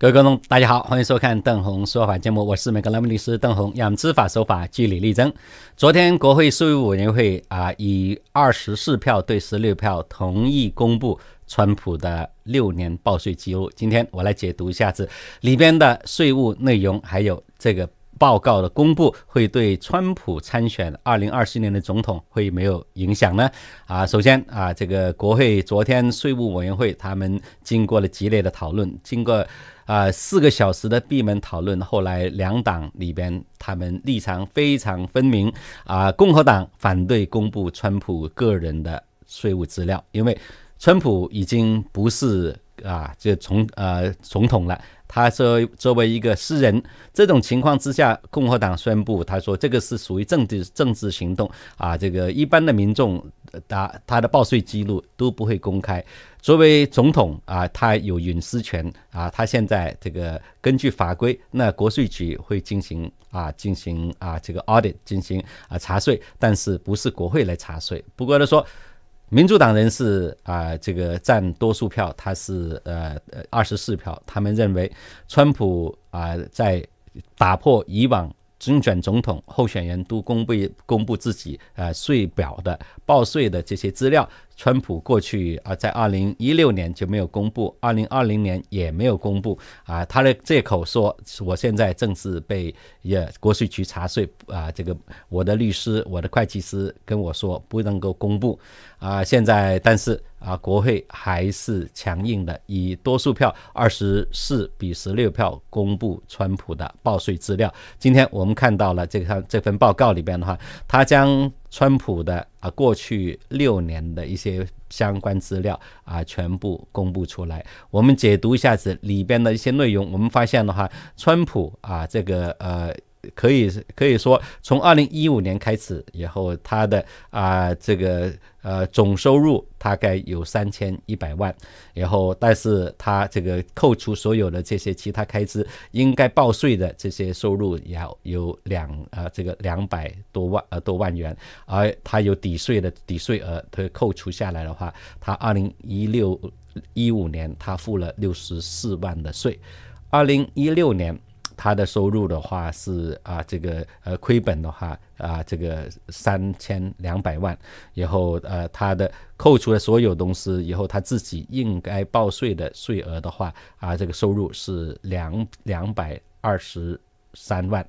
各位观众，大家好，欢迎收看邓红说法节目，我是美格栏目律师邓红，让知法守法，据理力争。昨天国会税务委员会啊，以二十四票对十六票同意公布川普的六年报税记录。今天我来解读一下子里边的税务内容，还有这个。报告的公布会对川普参选二零二四年的总统会没有影响呢？啊，首先啊，这个国会昨天税务委员会他们经过了激烈的讨论，经过啊四个小时的闭门讨论，后来两党里边他们立场非常分明啊，共和党反对公布川普个人的税务资料，因为川普已经不是。啊，就从呃总统了，他说作为一个私人，这种情况之下，共和党宣布，他说这个是属于政治政治行动啊，这个一般的民众，他他的报税记录都不会公开。作为总统啊，他有隐私权啊，他现在这个根据法规，那国税局会进行啊进行啊这个 audit 进行啊查税，但是不是国会来查税。不过他说。民主党人士啊，这个占多数票，他是呃呃二十四票。他们认为，川普啊在打破以往竞选总统候选人都公布公布自己呃税表的报税的这些资料。川普过去啊，在二零一六年就没有公布，二零二零年也没有公布啊。他的借口说，我现在正是被也国税局查税啊。这个我的律师、我的会计师跟我说，不能够公布啊。现在，但是啊，国会还是强硬的，以多数票二十四比十六票公布川普的报税资料。今天我们看到了这个这份报告里边的话，他将川普的。啊，过去六年的一些相关资料啊，全部公布出来。我们解读一下子里边的一些内容，我们发现的话，川普啊，这个呃。可以可以说，从二零一五年开始，然后他的啊这个呃总收入大概有三千一百万，然后但是他这个扣除所有的这些其他开支，应该报税的这些收入要有两呃这个两百多万呃多万元，而他有抵税的抵税额，他扣除下来的话，他二零一六一五年他付了六十四万的税，二零一六年。他的收入的话是啊，这个呃亏本的话啊，这个三千两百万，然后呃他的扣除的所有东西以后，他自己应该报税的税额的话啊，这个收入是两两百二十三万，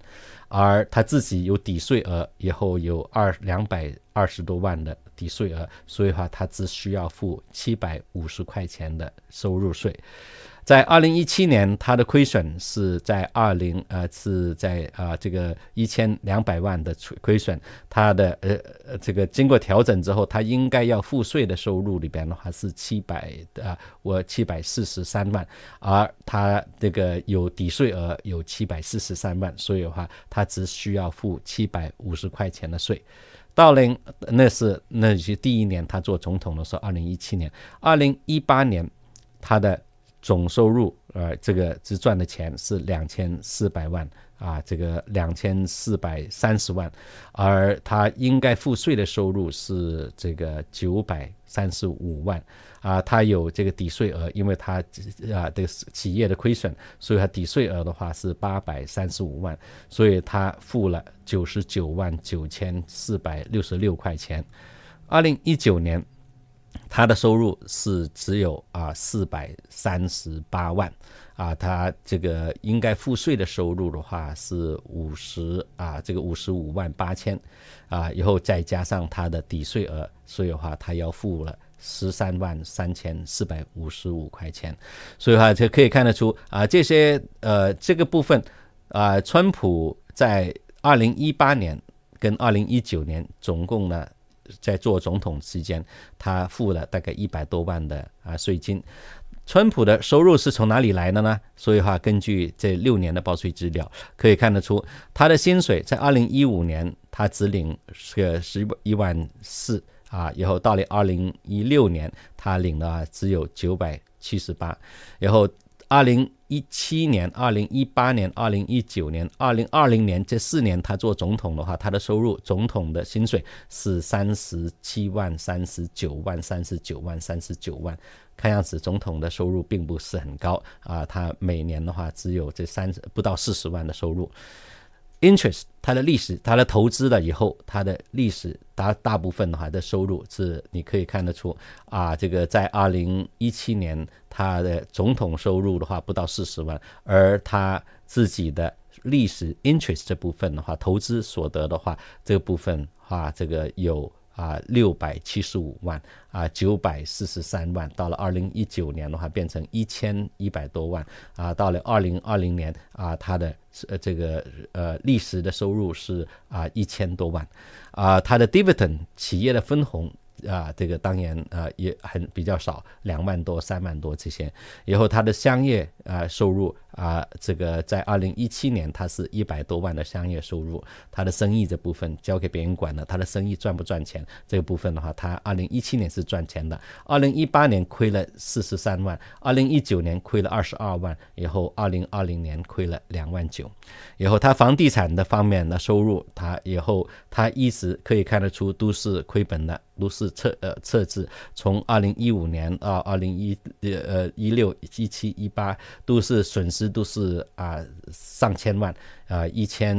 而他自己有抵税额，以后有二两百二十多万的抵税额，所以话他只需要付七百五十块钱的收入税。在二零一七年，他的亏损是在二零呃是在啊这个一千两百万的亏损，他的呃这个经过调整之后，他应该要付税的收入里边的话是七百啊我七百四十三万，而他这个有抵税额有七百四十三万，所以的话他只需要付七百五十块钱的税。到零那是那是第一年他做总统的时候，二零一七年，二零一八年他的。总收入，呃，这个只赚的钱是两千四百万啊，这个两千四百三十万，而他应该付税的收入是这个九百三十五万，啊，他有这个抵税额，因为他啊的企业的亏损，所以他抵税额的话是八百三十五万，所以他付了九十九万九千四百六十六块钱，二零一九年。他的收入是只有啊四百三十八万，啊，他这个应该付税的收入的话是五十啊这个五十五万八千，啊，以后再加上他的抵税额，所以话他要付了十三万三千四百五十五块钱，所以话就可以看得出啊这些呃这个部分啊，川普在二零一八年跟二零一九年总共呢。在做总统期间，他付了大概一百多万的啊税金。川普的收入是从哪里来的呢？所以话，根据这六年的报税资料，可以看得出，他的薪水在二零一五年他只领是十一万四啊，然后到了二零一六年他领了只有九百七十八，然后。二零一七年、二零一八年、二零一九年、二零二零年这四年，他做总统的话，他的收入，总统的薪水是三十七万、三十九万、三十九万、三十九万。看样子，总统的收入并不是很高啊，他每年的话只有这三十不到四十万的收入。interest，它的历史，它的投资了以后，它的历史，它大部分的话的收入是你可以看得出啊，这个在二零一七年，它的总统收入的话不到四十万，而他自己的历史 interest 这部分的话，投资所得的话，这部分话，这个有。啊，六百七十五万啊，九百四十三万，到了二零一九年的话，变成一千一百多万啊，到了二零二零年啊，它的这个呃历史的收入是啊一千多万，啊，它的 dividend 企业的分红啊，这个当年啊也很比较少，两万多三万多这些，以后它的商业啊收入。啊，这个在二零一七年，他是一百多万的商业收入，他的生意这部分交给别人管了，他的生意赚不赚钱？这个部分的话，他二零一七年是赚钱的，二零一八年亏了四十三万，二零一九年亏了二十二万，以后二零二零年亏了两万九，以后他房地产的方面的收入，他以后他一直可以看得出都是亏本的，都是撤呃撤资，从二零一五年到二零一呃呃一六一七一八都是损失。这都是啊上千万啊一千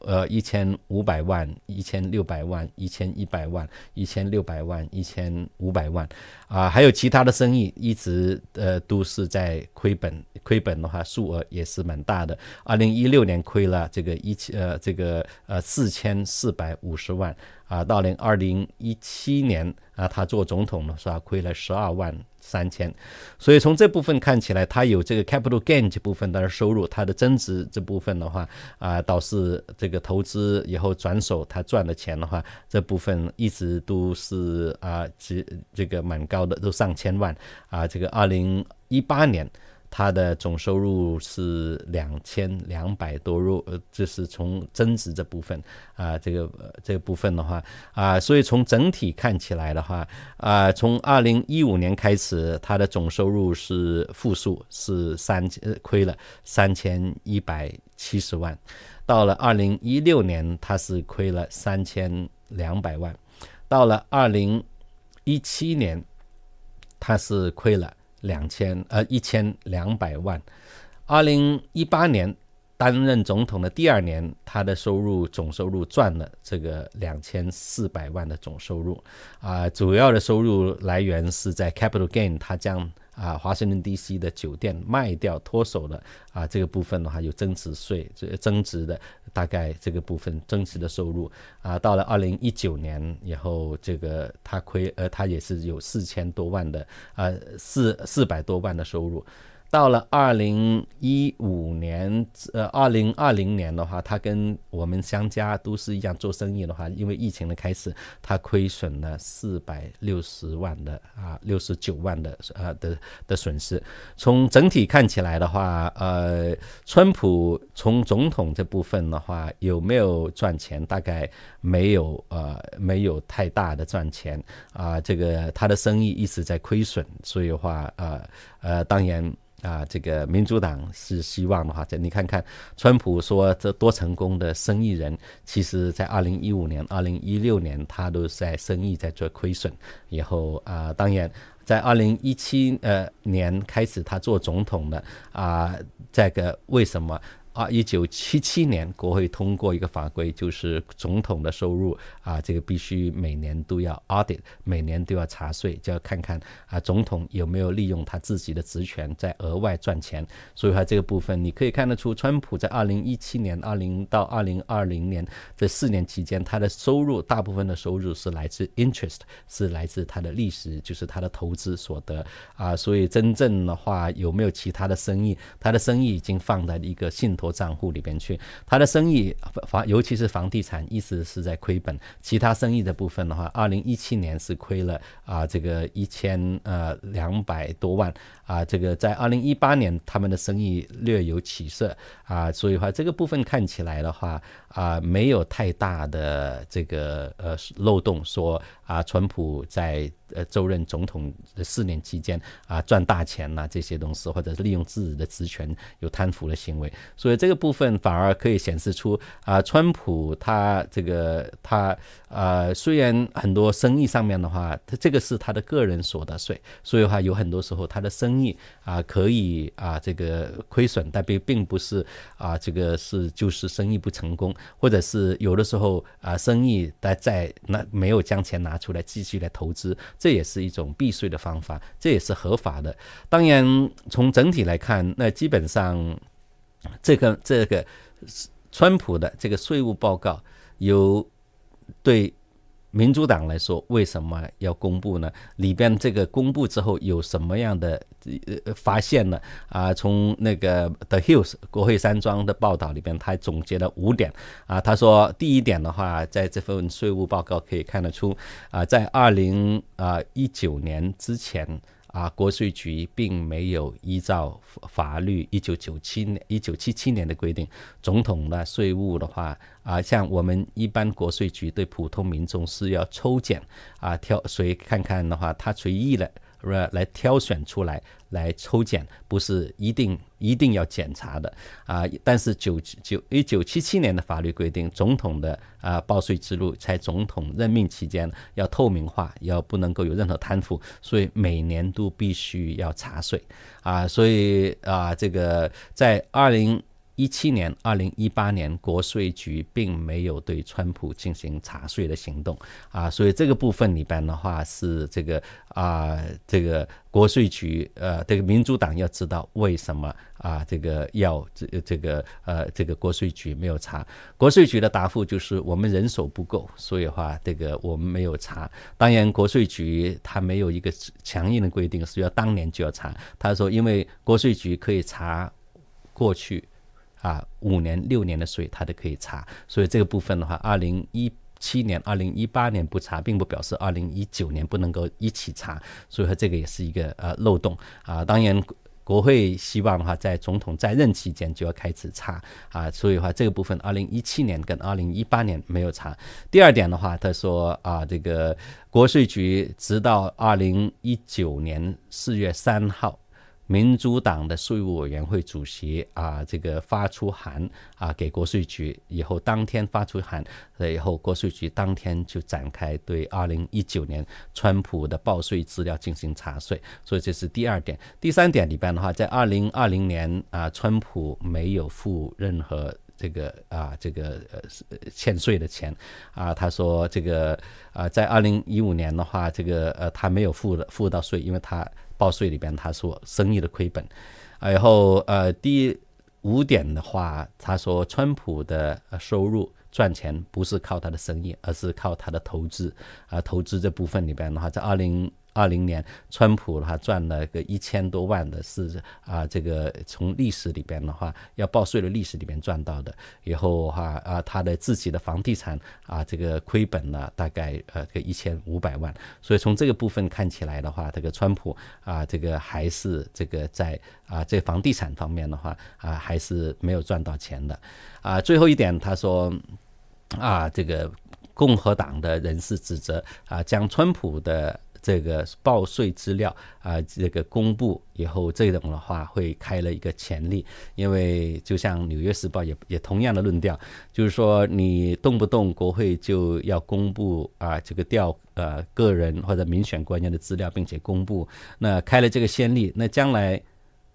呃一千五百万一千六百万一千一百万一千六百万一千五百万啊还有其他的生意一直呃都是在亏本亏本的话数额也是蛮大的。二零一六年亏了这个一千呃这个呃四千四百五十万啊到零二零一七年啊他做总统了是吧亏了十二万。三千，所以从这部分看起来，它有这个 capital gain 这部分的收入，它的增值这部分的话，啊，导致这个投资以后转手它赚的钱的话，这部分一直都是啊，这这个蛮高的，都上千万啊，这个二零一八年。他的总收入是两千两百多入，呃，就是从增值这部分啊，这个呃这部分的话啊，所以从整体看起来的话啊，从二零一五年开始，他的总收入是负数，是三千，亏了三千一百七十万，到了二零一六年，他是亏了三千两百万，到了二零一七年，他是亏了。两千呃一千两百万，二零一八年担任总统的第二年，他的收入总收入赚了这个两千四百万的总收入，啊，主要的收入来源是在 capital gain，他将。啊，华盛顿 DC 的酒店卖掉脱手了啊，这个部分的话有增值税，这增值的大概这个部分增值的收入啊，到了二零一九年以后，这个他亏呃，他也是有四千多万的啊，四四百多万的收入。到了二零一五年，呃，二零二零年的话，他跟我们相家都是一样做生意的话，因为疫情的开始，他亏损了四百六十万的啊，六十九万的呃的的损失。从整体看起来的话，呃，川普从总统这部分的话有没有赚钱？大概没有呃，没有太大的赚钱啊。这个他的生意一直在亏损，所以话呃呃，当然。啊，这个民主党是希望的话，这你看看，川普说这多成功的生意人，其实在二零一五年、二零一六年他都在生意在做亏损，然后啊，当然在二零一七呃年开始他做总统的啊，这个为什么？啊，一九七七年国会通过一个法规，就是总统的收入啊，这个必须每年都要 audit，每年都要查税，就要看看啊，总统有没有利用他自己的职权在额外赚钱。所以说这个部分你可以看得出，川普在二零一七年、二零到二零二零年这四年期间，他的收入大部分的收入是来自 interest，是来自他的历史，就是他的投资所得啊。所以真正的话，有没有其他的生意？他的生意已经放在一个信托。账户里边去，他的生意房，尤其是房地产，一直是在亏本。其他生意的部分的话，二零一七年是亏了啊，这个一千呃两百多万。啊，这个在二零一八年他们的生意略有起色啊，所以话这个部分看起来的话啊，没有太大的这个呃漏洞，说啊，川普在呃就任总统的四年期间啊赚大钱呐这些东西，或者是利用自己的职权有贪腐的行为，所以这个部分反而可以显示出啊，川普他这个他啊，虽然很多生意上面的话，他这个是他的个人所得税，所以话有很多时候他的生意啊，可以啊，这个亏损，但并并不是啊，这个是就是生意不成功，或者是有的时候啊，生意在在那没有将钱拿出来继续来投资，这也是一种避税的方法，这也是合法的。当然，从整体来看，那基本上这个这个川普的这个税务报告有对。民主党来说，为什么要公布呢？里边这个公布之后有什么样的呃发现呢？啊，从那个 The Hills 国会山庄的报道里边，他总结了五点。啊，他说第一点的话，在这份税务报告可以看得出，啊，在二零啊一九年之前。啊，国税局并没有依照法律，一九九七年、一九七七年的规定，总统的税务的话，啊，像我们一般国税局对普通民众是要抽检啊，挑，所以看看的话，他随意了。是吧？来挑选出来，来抽检，不是一定一定要检查的啊。但是九九一九七七年的法律规定，总统的啊报税之路在总统任命期间要透明化，要不能够有任何贪腐，所以每年都必须要查税啊。所以啊，这个在二零。一七年、二零一八年，国税局并没有对川普进行查税的行动啊，所以这个部分里边的话是这个啊，这个国税局呃，这个民主党要知道为什么啊，这个要这这个呃，这个国税局没有查。国税局的答复就是我们人手不够，所以话这个我们没有查。当然，国税局他没有一个强硬的规定是要当年就要查，他说因为国税局可以查过去。啊，五年六年的税他都可以查，所以这个部分的话，二零一七年、二零一八年不查，并不表示二零一九年不能够一起查，所以说这个也是一个呃漏洞啊。当然，国会希望的话，在总统在任期间就要开始查啊，所以的话，这个部分二零一七年跟二零一八年没有查。第二点的话，他说啊，这个国税局直到二零一九年四月三号。民主党的税务委员会主席啊，这个发出函啊给国税局以后，当天发出函，以后国税局当天就展开对二零一九年川普的报税资料进行查税，所以这是第二点。第三点里边的话，在二零二零年啊，川普没有付任何这个啊这个呃欠税的钱啊，他说这个啊，在二零一五年的话，这个呃他没有付的付到税，因为他。报税里边，他说生意的亏本，然后呃第五点的话，他说川普的收入赚钱不是靠他的生意，而是靠他的投资，啊投资这部分里边的话，在二零。二零年，川普他赚了个一千多万的，是啊，这个从历史里边的话，要报税的历史里边赚到的。以后话啊，他的自己的房地产啊，这个亏本了，大概呃个一千五百万。所以从这个部分看起来的话，这个川普啊，这个还是这个在啊，在房地产方面的话啊，还是没有赚到钱的。啊，最后一点，他说啊，这个共和党的人士指责啊，将川普的。这个报税资料啊，这个公布以后，这种的话会开了一个潜力，因为就像《纽约时报》也也同样的论调，就是说你动不动国会就要公布啊，这个调呃个人或者民选官员的资料，并且公布，那开了这个先例，那将来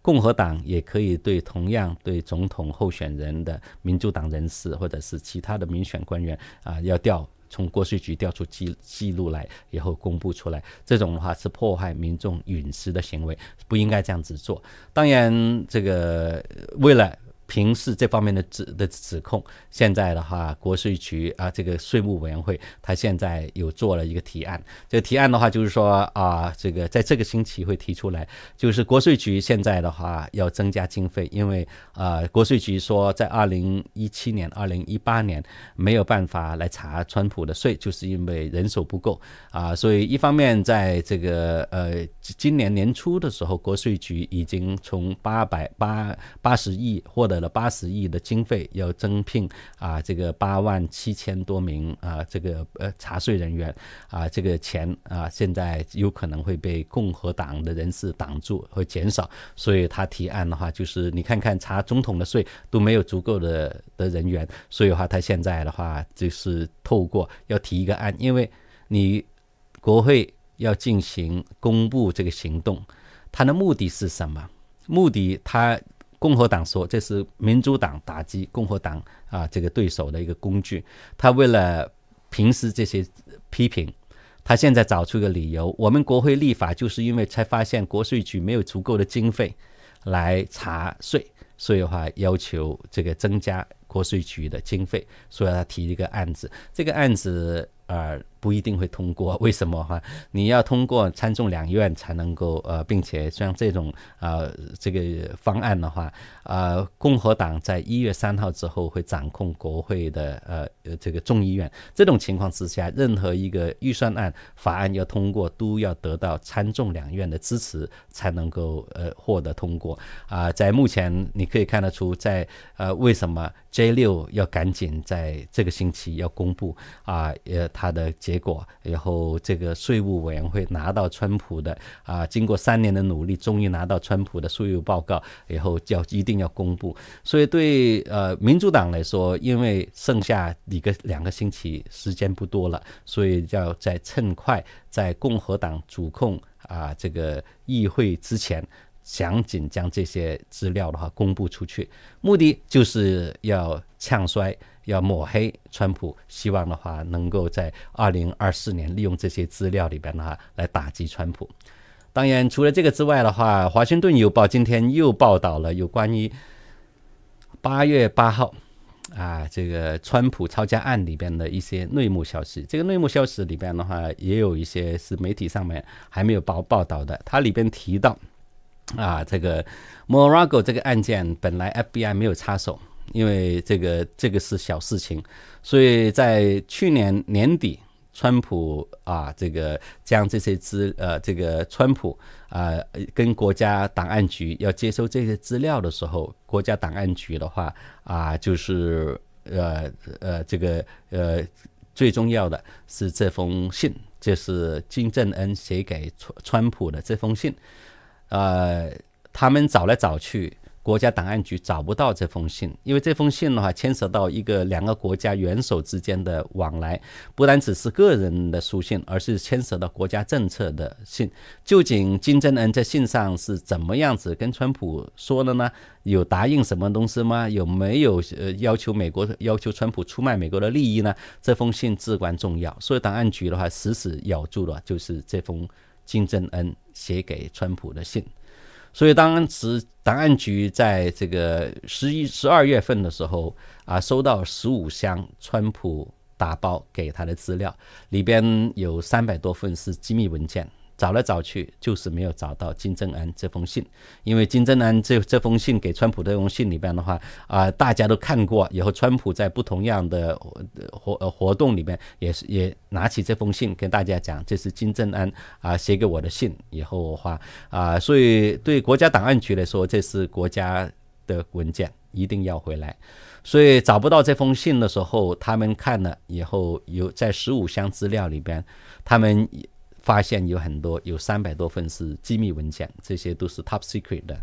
共和党也可以对同样对总统候选人的民主党人士或者是其他的民选官员啊，要调。从国税局调出记记录来，然后公布出来，这种的话是破坏民众隐私的行为，不应该这样子做。当然，这个未来。平视这方面的指的指控，现在的话，国税局啊，这个税务委员会，他现在有做了一个提案。这个提案的话，就是说啊，这个在这个星期会提出来，就是国税局现在的话要增加经费，因为啊，国税局说在二零一七年、二零一八年没有办法来查川普的税，就是因为人手不够啊。所以一方面在这个呃今年年初的时候，国税局已经从八百八八十亿获得。八十亿的经费要增聘啊，这个八万七千多名啊，这个呃查税人员啊，这个钱啊，现在有可能会被共和党的人士挡住和减少，所以他提案的话，就是你看看查总统的税都没有足够的的人员，所以话他现在的话就是透过要提一个案，因为你国会要进行公布这个行动，他的目的是什么？目的他。共和党说这是民主党打击共和党啊这个对手的一个工具。他为了平时这些批评，他现在找出一个理由：我们国会立法就是因为才发现国税局没有足够的经费来查税，所以的话要求这个增加国税局的经费，所以他提了一个案子。这个案子。呃，不一定会通过，为什么哈？你要通过参众两院才能够呃，并且像这种啊，这个方案的话啊，共和党在一月三号之后会掌控国会的呃这个众议院。这种情况之下，任何一个预算案法案要通过，都要得到参众两院的支持才能够呃获得通过啊。在目前你可以看得出，在呃为什么 J 六要赶紧在这个星期要公布啊？也他的结果，然后这个税务委员会拿到川普的啊，经过三年的努力，终于拿到川普的税务报告，然后要一定要公布。所以对呃民主党来说，因为剩下一个两个星期时间不多了，所以要在趁快在共和党主控啊这个议会之前，赶紧将这些资料的话公布出去，目的就是要呛衰。要抹黑川普，希望的话能够在二零二四年利用这些资料里边呢来打击川普。当然，除了这个之外的话，《华盛顿邮报》今天又报道了有关于八月八号啊这个川普抄家案里边的一些内幕消息。这个内幕消息里边的话，也有一些是媒体上面还没有报报道的。它里边提到啊，这个 Morago 这个案件本来 FBI 没有插手。因为这个这个是小事情，所以在去年年底，川普啊，这个将这些资呃，这个川普啊，跟国家档案局要接收这些资料的时候，国家档案局的话啊，就是呃呃，这个呃，最重要的是这封信，就是金正恩写给川川普的这封信，呃，他们找来找去。国家档案局找不到这封信，因为这封信的话牵涉到一个两个国家元首之间的往来，不单只是个人的书信，而是牵涉到国家政策的信。究竟金正恩在信上是怎么样子跟川普说的呢？有答应什么东西吗？有没有呃要求美国要求川普出卖美国的利益呢？这封信至关重要，所以档案局的话死死咬住了，就是这封金正恩写给川普的信。所以当时档案局在这个十一、十二月份的时候啊，收到十五箱川普打包给他的资料，里边有三百多份是机密文件。找来找去，就是没有找到金正恩这封信，因为金正恩这这封信给川普的这封信里边的话啊，大家都看过以后，川普在不同样的活活动里面，也是也拿起这封信跟大家讲，这是金正恩啊写给我的信，以后我话啊，所以对国家档案局来说，这是国家的文件，一定要回来。所以找不到这封信的时候，他们看了以后，有在十五箱资料里边，他们。发现有很多有三百多份是机密文件，这些都是 top secret 的，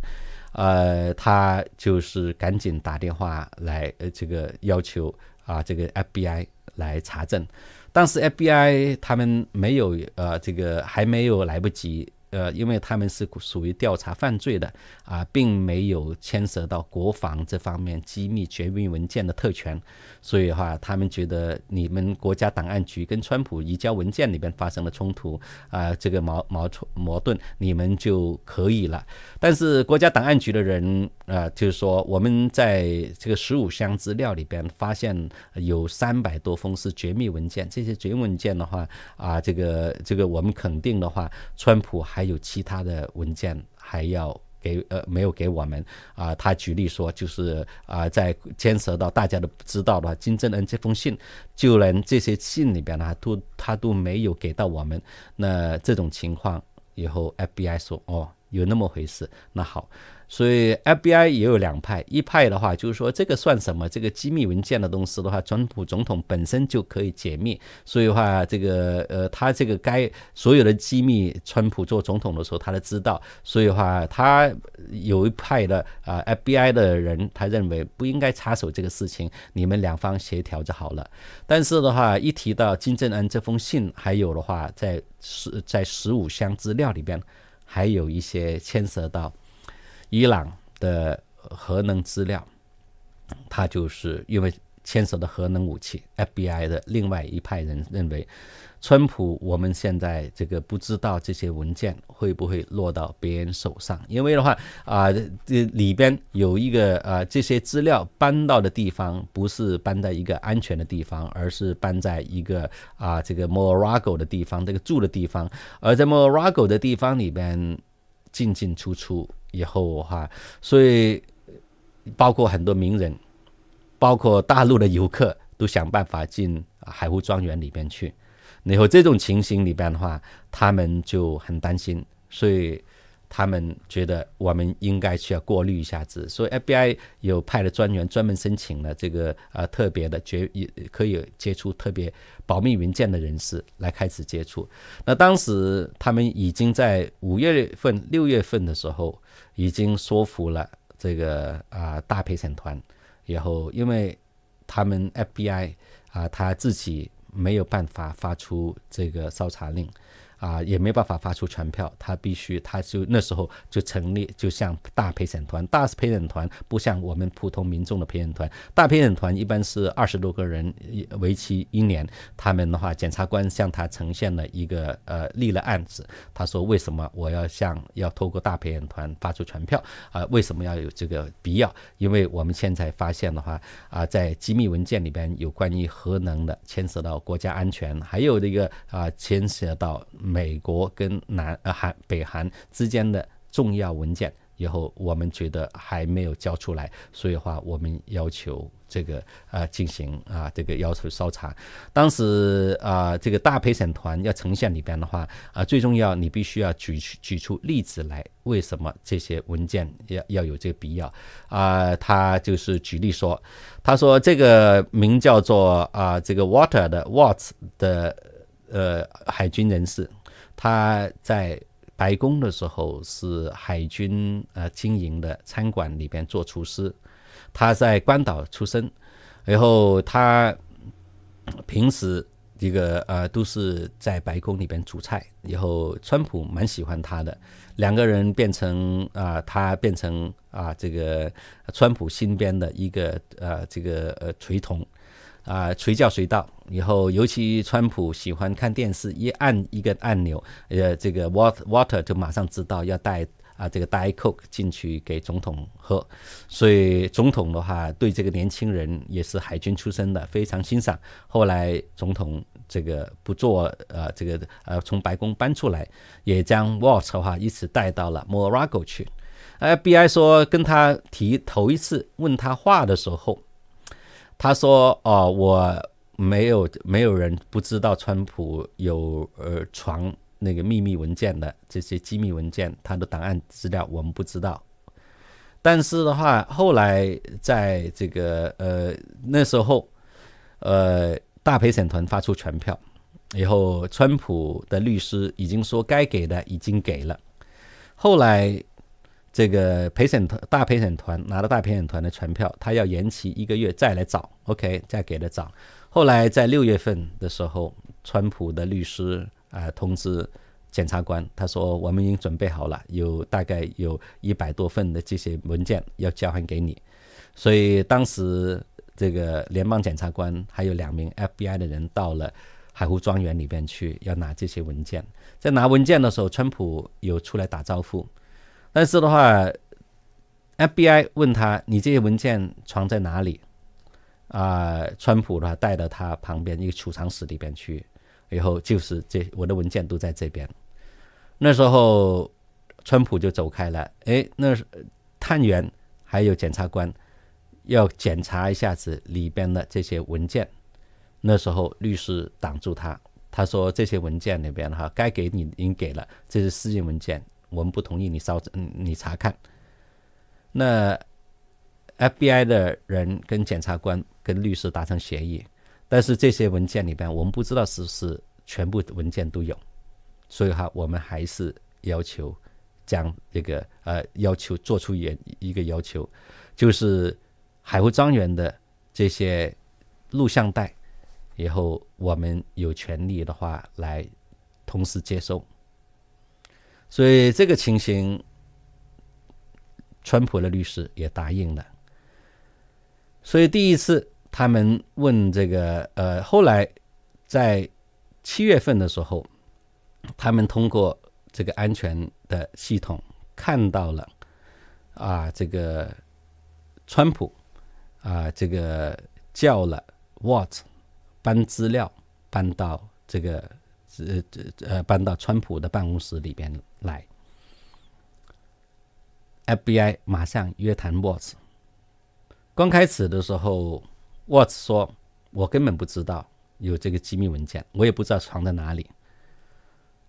呃，他就是赶紧打电话来，呃，这个要求啊，这个 FBI 来查证，但是 FBI 他们没有，呃，这个还没有来不及。呃，因为他们是属于调查犯罪的啊，并没有牵涉到国防这方面机密绝密文件的特权，所以的话，他们觉得你们国家档案局跟川普移交文件里边发生了冲突啊，这个矛矛冲矛盾，你们就可以了。但是国家档案局的人，啊，就是说我们在这个十五箱资料里边发现有三百多封是绝密文件，这些绝密文件的话啊，这个这个我们肯定的话，川普还。还有其他的文件还要给呃没有给我们啊，他举例说就是啊在牵涉到大家都知道的金正恩这封信，就连这些信里边呢都他都没有给到我们，那这种情况以后 FBI 说哦有那么回事，那好。所以 FBI 也有两派，一派的话就是说这个算什么？这个机密文件的东西的话，川普总统本身就可以解密，所以话这个呃，他这个该所有的机密，川普做总统的时候他都知道，所以话他有一派的啊，FBI 的人他认为不应该插手这个事情，你们两方协调就好了。但是的话，一提到金正恩这封信，还有的话，在十在十五箱资料里边，还有一些牵涉到。伊朗的核能资料，他就是因为牵涉的核能武器。FBI 的另外一派人认为，川普我们现在这个不知道这些文件会不会落到别人手上，因为的话啊，这里边有一个啊，这些资料搬到的地方不是搬在一个安全的地方，而是搬在一个啊这个 Morago 的地方，这个住的地方，而在 Morago 的地方里边进进出出。以后哈，所以包括很多名人，包括大陆的游客，都想办法进海湖庄园里边去。然后这种情形里边的话，他们就很担心，所以。他们觉得我们应该需要过滤一下子，所以 FBI 有派了专员专门申请了这个呃特别的绝可以接触特别保密文件的人士来开始接触。那当时他们已经在五月份、六月份的时候已经说服了这个啊大陪审团，然后因为他们 FBI 啊他自己没有办法发出这个搜查令。啊，也没办法发出传票，他必须，他就那时候就成立，就像大陪审团。大陪审团不像我们普通民众的陪审团，大陪审团一般是二十多个人，为期一年。他们的话，检察官向他呈现了一个呃立了案子，他说为什么我要向要透过大陪审团发出传票啊？为什么要有这个必要？因为我们现在发现的话，啊，在机密文件里边有关于核能的，牵涉到国家安全，还有这个啊牵涉到。美国跟南呃韩北韩之间的重要文件，以后我们觉得还没有交出来，所以话我们要求这个啊进行啊这个要求搜查。当时啊这个大陪审团要呈现里边的话啊最重要，你必须要举举出例子来，为什么这些文件要要有这个必要啊？他就是举例说，他说这个名叫做啊这个 w a t e r 的 Watts 的呃海军人士。他在白宫的时候是海军呃经营的餐馆里边做厨师，他在关岛出生，然后他平时这个呃都是在白宫里边煮菜，然后川普蛮喜欢他的，两个人变成啊他变成啊这个川普新编的一个呃这个呃垂童。啊，随叫随到。以后，尤其川普喜欢看电视，一按一个按钮，呃，这个沃 t 沃特就马上知道要带啊这个 die Coke 进去给总统喝。所以总统的话对这个年轻人也是海军出身的，非常欣赏。后来总统这个不做呃这个呃从白宫搬出来，也将沃特的话一直带到了 Morago 去。f b I 说跟他提头一次问他话的时候。他说：“哦，我没有没有人不知道川普有呃传那个秘密文件的这些机密文件，他的档案资料我们不知道。但是的话，后来在这个呃那时候，呃大陪审团发出传票以后，川普的律师已经说该给的已经给了，后来。”这个陪审团大陪审团拿了大陪审团的传票，他要延期一个月再来找，OK，再给他找。后来在六月份的时候，川普的律师啊通知检察官，他说我们已经准备好了，有大概有一百多份的这些文件要交还给你。所以当时这个联邦检察官还有两名 FBI 的人到了海湖庄园里边去要拿这些文件，在拿文件的时候，川普有出来打招呼。但是的话，FBI 问他：“你这些文件藏在哪里？”啊，川普的话带到他旁边一个储藏室里边去，以后就是这我的文件都在这边。那时候川普就走开了。哎，那探员还有检察官要检查一下子里边的这些文件。那时候律师挡住他，他说：“这些文件里边哈，该给你已经给了，这是私人文件。”我们不同意你烧，你查看。那 FBI 的人跟检察官、跟律师达成协议，但是这些文件里边，我们不知道是不是全部文件都有，所以哈，我们还是要求将这个呃要求做出一一个要求，就是海湖庄园的这些录像带，以后我们有权利的话来同时接收。所以这个情形，川普的律师也答应了。所以第一次他们问这个，呃，后来在七月份的时候，他们通过这个安全的系统看到了，啊，这个川普啊，这个叫了 What 搬资料搬到这个。呃呃呃，搬到川普的办公室里边来。FBI 马上约谈沃茨。刚开始的时候，沃茨说：“我根本不知道有这个机密文件，我也不知道藏在哪里。”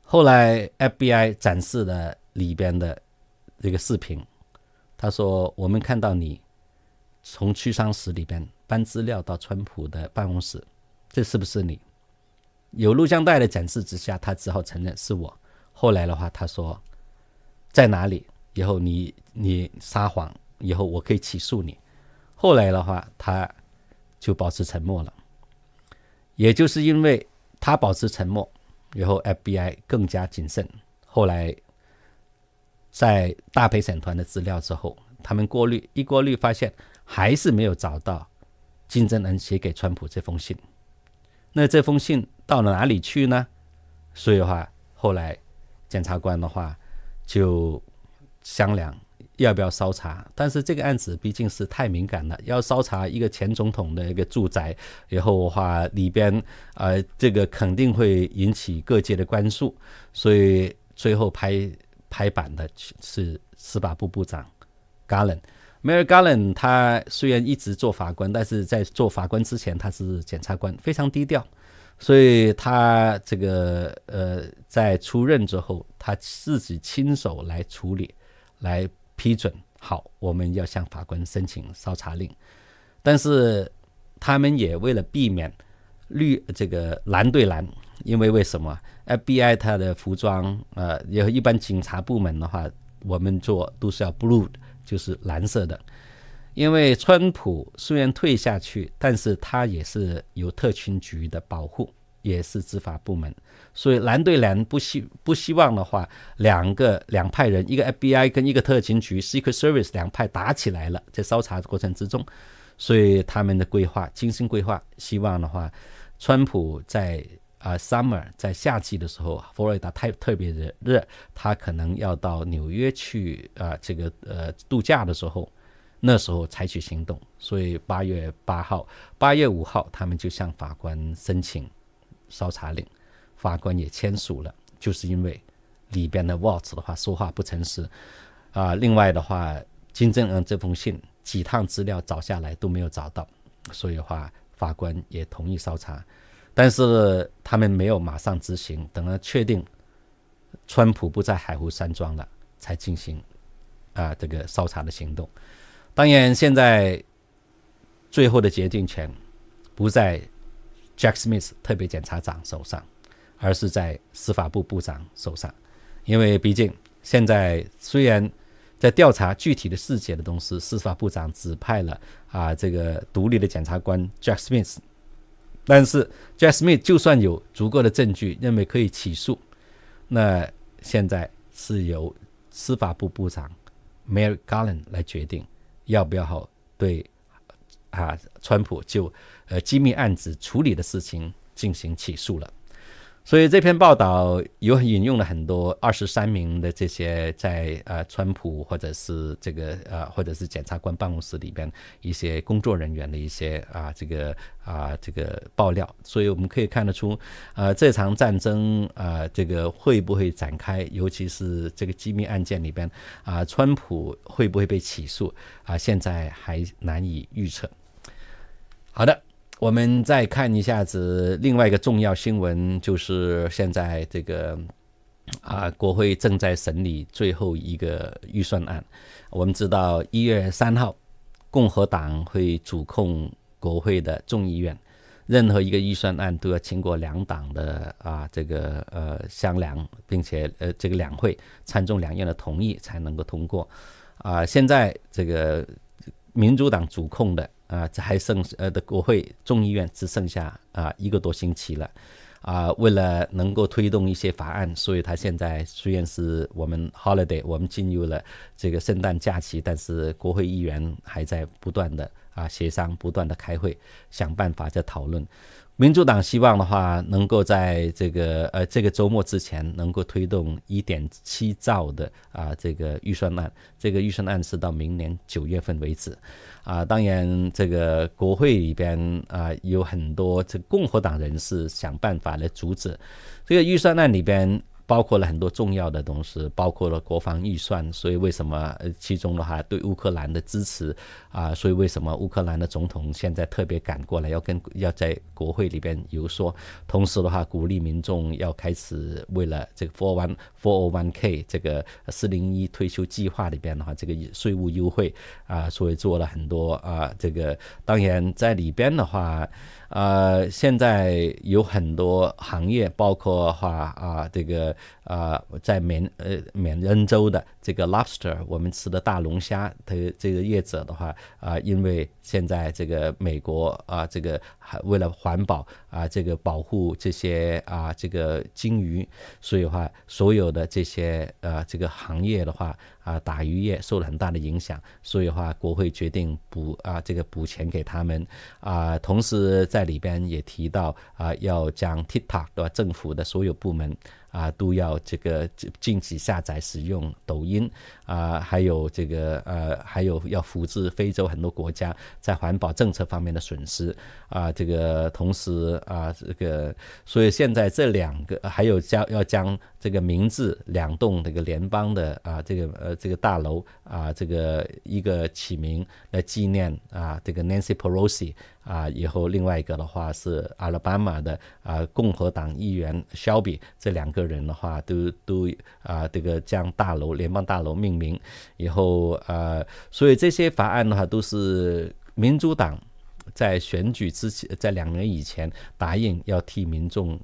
后来 FBI 展示了里边的这个视频，他说：“我们看到你从区商室里边搬资料到川普的办公室，这是不是你？”有录像带的展示之下，他只好承认是我。后来的话，他说在哪里？以后你你撒谎，以后我可以起诉你。后来的话，他就保持沉默了。也就是因为他保持沉默，以后 FBI 更加谨慎。后来在大陪审团的资料之后，他们过滤一过滤，发现还是没有找到金正恩写给川普这封信。那这封信。到了哪里去呢？所以的话，后来检察官的话就商量要不要搜查。但是这个案子毕竟是太敏感了，要搜查一个前总统的一个住宅，然后的话里边呃，这个肯定会引起各界的关注。所以最后拍拍板的是司法部部长 Gallen，Mary Gallen。他虽然一直做法官，但是在做法官之前他是检察官，非常低调。所以他这个呃，在出任之后，他自己亲手来处理，来批准。好，我们要向法官申请搜查令。但是他们也为了避免绿这个蓝对蓝，因为为什么 FBI 它的服装呃，有一般警察部门的话，我们做都是要 blue，就是蓝色的。因为川普虽然退下去，但是他也是有特勤局的保护，也是执法部门，所以蓝队蓝不希不希望的话，两个两派人，一个 FBI 跟一个特勤局 Secret Service 两派打起来了，在搜查的过程之中，所以他们的规划精心规划，希望的话，川普在啊 summer 在夏季的时候，佛罗里达太特别热，他可能要到纽约去啊这个呃度假的时候。那时候采取行动，所以八月八号、八月五号，他们就向法官申请搜查令，法官也签署了。就是因为里边的 w 沃茨的话说话不诚实啊，另外的话，金正恩这封信几趟资料找下来都没有找到，所以的话，法官也同意搜查，但是他们没有马上执行，等到确定川普不在海湖山庄了，才进行啊这个搜查的行动。当然，现在最后的决定权不在 Jack Smith 特别检察长手上，而是在司法部部长手上。因为毕竟现在虽然在调查具体的细节的东西，司法部长指派了啊这个独立的检察官 Jack Smith，但是 Jack Smith 就算有足够的证据认为可以起诉，那现在是由司法部部长 Mary Garland 来决定。要不要好对，啊，川普就呃机密案子处理的事情进行起诉了。所以这篇报道有引用了很多二十三名的这些在呃，川普或者是这个呃，或者是检察官办公室里边一些工作人员的一些啊，这个啊，这个爆料。所以我们可以看得出，呃，这场战争啊，这个会不会展开，尤其是这个机密案件里边啊，川普会不会被起诉啊，现在还难以预测。好的。我们再看一下子，另外一个重要新闻就是现在这个啊，国会正在审理最后一个预算案。我们知道，一月三号，共和党会主控国会的众议院，任何一个预算案都要经过两党的啊，这个呃商量，并且呃这个两会参众两院的同意才能够通过。啊，现在这个民主党主控的。啊，这还剩呃的国会众议院只剩下啊一个多星期了，啊，为了能够推动一些法案，所以他现在虽然是我们 holiday，我们进入了这个圣诞假期，但是国会议员还在不断的。啊，协商不断的开会，想办法在讨论。民主党希望的话，能够在这个呃这个周末之前，能够推动一点七兆的啊这个预算案。这个预算案是到明年九月份为止。啊，当然这个国会里边啊有很多这共和党人士想办法来阻止这个预算案里边。包括了很多重要的东西，包括了国防预算，所以为什么其中的话对乌克兰的支持啊？所以为什么乌克兰的总统现在特别赶过来要跟要在国会里边游说，同时的话鼓励民众要开始为了这个 for one four one k 这个四零一退休计划里边的话，这个税务优惠啊，所以做了很多啊。这个当然在里边的话，呃，现在有很多行业，包括话啊，这个啊，在缅呃缅恩州的这个 lobster，我们吃的大龙虾的这个业者的话啊，因为现在这个美国啊，这个为了环保啊，这个保护这些啊这个金鱼，所以话所有。的这些呃，这个行业的话啊，打鱼业受了很大的影响，所以的话国会决定补啊，这个补钱给他们啊，同时在里边也提到啊，要将 TikTok 的政府的所有部门。啊，都要这个禁止下载使用抖音啊，还有这个呃，还有要扶制非洲很多国家在环保政策方面的损失啊，这个同时啊，这个所以现在这两个还有将要将这个名字两栋这个联邦的啊，这个呃这个大楼啊，这个一个起名来纪念啊，这个 Nancy Pelosi。啊，以后另外一个的话是阿拉巴马的啊共和党议员肖比，这两个人的话都都啊这个将大楼联邦大楼命名以后啊，所以这些法案的话都是民主党在选举之前，在两年以前答应要替民众。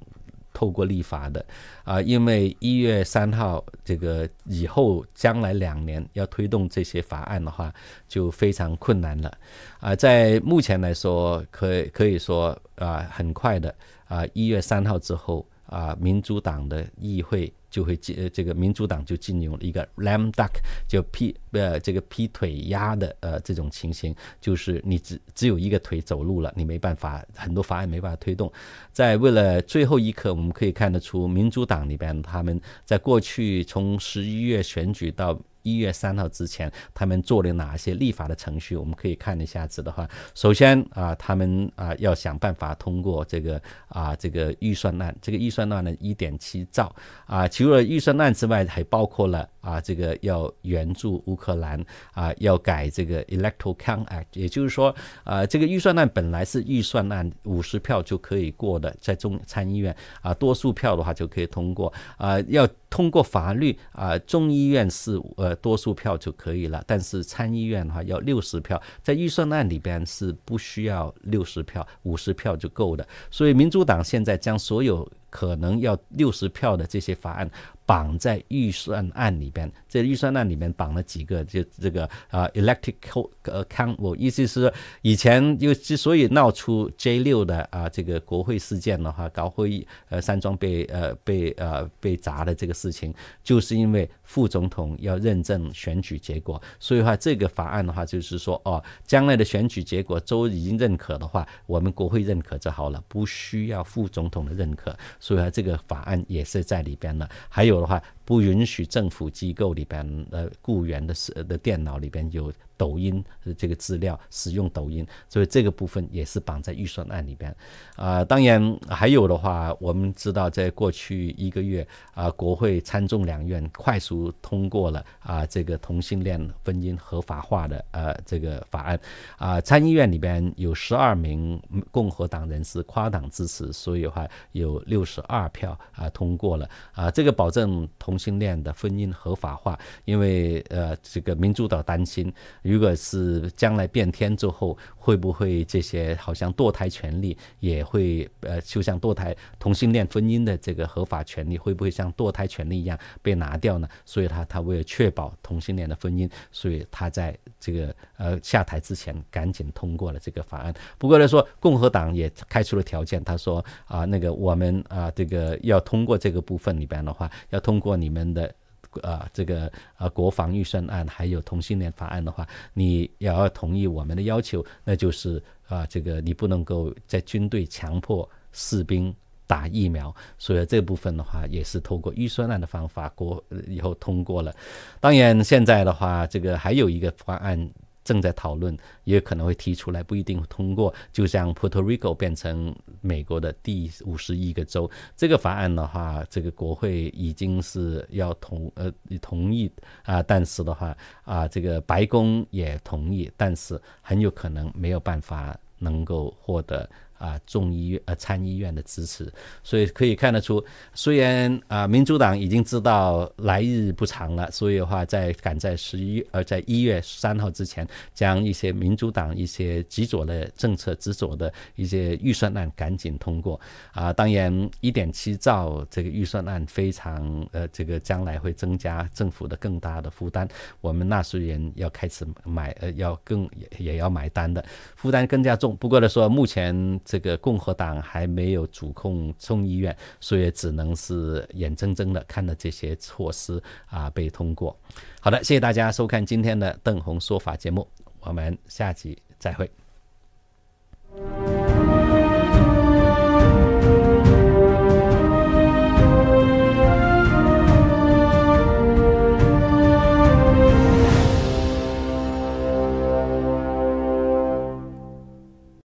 透过立法的啊，因为一月三号这个以后将来两年要推动这些法案的话，就非常困难了啊。在目前来说，可以可以说啊，很快的啊，一月三号之后啊，民主党的议会。就会进这个民主党就进入了一个 l a m b duck，就劈呃这个劈腿鸭的呃这种情形，就是你只只有一个腿走路了，你没办法，很多法案没办法推动。在为了最后一刻，我们可以看得出民主党里边他们在过去从十一月选举到。一月三号之前，他们做了哪些立法的程序？我们可以看一下子的话，首先啊，他们啊要想办法通过这个啊这个预算案，这个预算案呢一点七兆啊。除了预算案之外，还包括了啊这个要援助乌克兰啊，要改这个 Electoral Count。Act，也就是说，呃，这个预算案本来是预算案五十票就可以过的，在中参议院啊多数票的话就可以通过啊。要通过法律啊，众议院是呃。多数票就可以了，但是参议院的话要六十票，在预算案里边是不需要六十票，五十票就够的。所以民主党现在将所有可能要六十票的这些法案。绑在预算案里边，这预算案里面绑了几个？就这个啊，electical r 呃，t 我意思是说，以前就之所以闹出 J 六的啊，这个国会事件的话，搞会议呃山庄被呃被呃被砸的这个事情，就是因为副总统要认证选举结果，所以话这个法案的话就是说哦，将来的选举结果州已经认可的话，我们国会认可就好了，不需要副总统的认可，所以话这个法案也是在里边了，还有。的话。不允许政府机构里边呃雇员的的电脑里边有抖音这个资料使用抖音，所以这个部分也是绑在预算案里边，啊，当然还有的话，我们知道在过去一个月啊，国会参众两院快速通过了啊这个同性恋婚姻合法化的呃这个法案，啊参议院里边有十二名共和党人士跨党支持，所以话有六十二票啊通过了啊这个保证同。同性恋的婚姻合法化，因为呃，这个民主党担心，如果是将来变天之后。会不会这些好像堕胎权利也会呃，就像堕胎同性恋婚姻的这个合法权利，会不会像堕胎权利一样被拿掉呢？所以他他为了确保同性恋的婚姻，所以他在这个呃下台之前赶紧通过了这个法案。不过来说，共和党也开出了条件，他说啊那个我们啊这个要通过这个部分里边的话，要通过你们的。啊，这个啊，国防预算案还有同性恋法案的话，你也要同意我们的要求，那就是啊，这个你不能够在军队强迫士兵打疫苗。所以这部分的话，也是通过预算案的方法过以后通过了。当然，现在的话，这个还有一个方案。正在讨论，也可能会提出来，不一定通过。就像 Rico 变成美国的第五十一个州，这个法案的话，这个国会已经是要同呃同意啊，但是的话啊，这个白宫也同意，但是很有可能没有办法能够获得。啊，众议院、呃参议院的支持，所以可以看得出，虽然啊民主党已经知道来日不长了，所以的话，在赶在十一，而在一月三号之前，将一些民主党一些极左的政策、极左的一些预算案赶紧通过。啊，当然一点七兆这个预算案非常，呃，这个将来会增加政府的更大的负担，我们纳税人要开始买，呃，要更也也要买单的，负担更加重。不过来说，目前。这个共和党还没有主控众议院，所以只能是眼睁睁的看着这些措施啊被通过。好的，谢谢大家收看今天的邓红说法节目，我们下期再会。